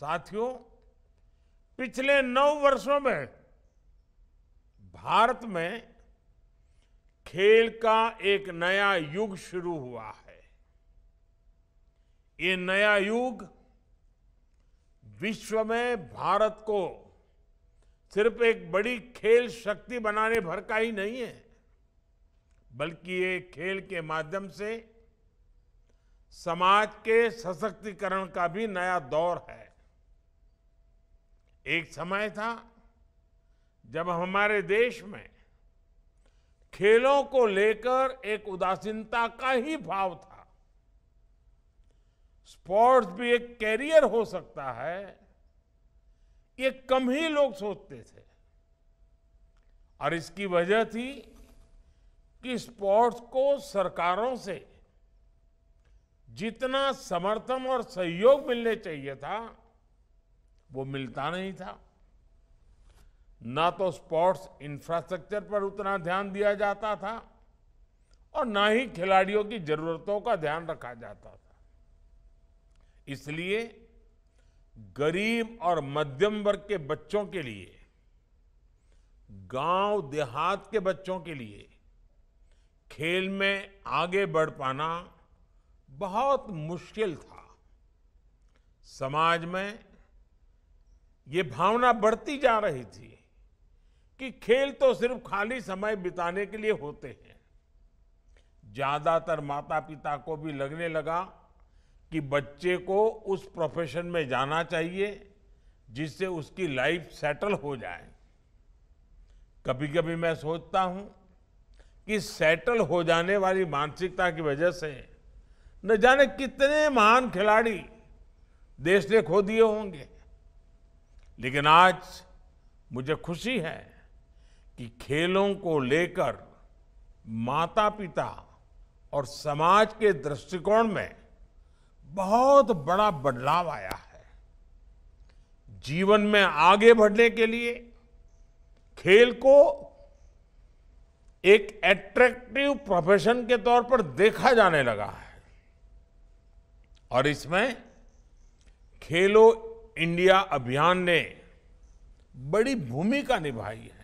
साथियों पिछले नौ वर्षों में भारत में खेल का एक नया युग शुरू हुआ है ये नया युग विश्व में भारत को सिर्फ एक बड़ी खेल शक्ति बनाने भर का ही नहीं है बल्कि ये खेल के माध्यम से समाज के सशक्तिकरण का भी नया दौर है एक समय था जब हमारे देश में खेलों को लेकर एक उदासीनता का ही भाव था स्पोर्ट्स भी एक कैरियर हो सकता है ये कम ही लोग सोचते थे और इसकी वजह थी कि स्पोर्ट्स को सरकारों से जितना समर्थन और सहयोग मिलने चाहिए था वो मिलता नहीं था ना तो स्पोर्ट्स इंफ्रास्ट्रक्चर पर उतना ध्यान दिया जाता था और ना ही खिलाड़ियों की जरूरतों का ध्यान रखा जाता था इसलिए गरीब और मध्यम वर्ग के बच्चों के लिए गांव देहात के बच्चों के लिए खेल में आगे बढ़ पाना बहुत मुश्किल था समाज में ये भावना बढ़ती जा रही थी कि खेल तो सिर्फ खाली समय बिताने के लिए होते हैं ज्यादातर माता पिता को भी लगने लगा कि बच्चे को उस प्रोफेशन में जाना चाहिए जिससे उसकी लाइफ सेटल हो जाए कभी कभी मैं सोचता हूं कि सेटल हो जाने वाली मानसिकता की वजह से न जाने कितने महान खिलाड़ी देश ने खो दिए होंगे लेकिन आज मुझे खुशी है कि खेलों को लेकर माता पिता और समाज के दृष्टिकोण में बहुत बड़ा बदलाव आया है जीवन में आगे बढ़ने के लिए खेल को एक एट्रैक्टिव प्रोफेशन के तौर पर देखा जाने लगा है और इसमें खेलो इंडिया अभियान ने बड़ी भूमिका निभाई है